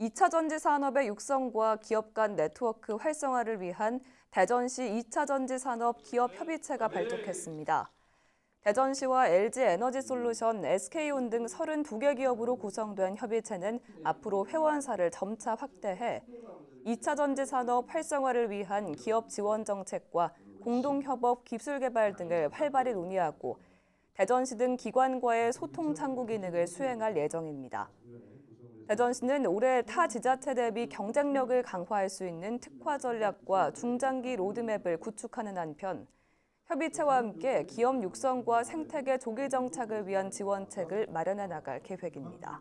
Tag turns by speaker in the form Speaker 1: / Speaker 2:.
Speaker 1: 2차 전지 산업의 육성과 기업 간 네트워크 활성화를 위한 대전시 2차 전지 산업 기업 협의체가 발족했습니다. 대전시와 LG 에너지 솔루션, SK온 등 32개 기업으로 구성된 협의체는 앞으로 회원사를 점차 확대해 2차 전지 산업 활성화를 위한 기업 지원 정책과 공동협업 기술 개발 등을 활발히 논의하고 대전시 등 기관과의 소통 창구 기능을 수행할 예정입니다. 대전시는 올해 타 지자체 대비 경쟁력을 강화할 수 있는 특화 전략과 중장기 로드맵을 구축하는 한편 협의체와 함께 기업 육성과 생태계 조기 정착을 위한 지원책을 마련해 나갈 계획입니다.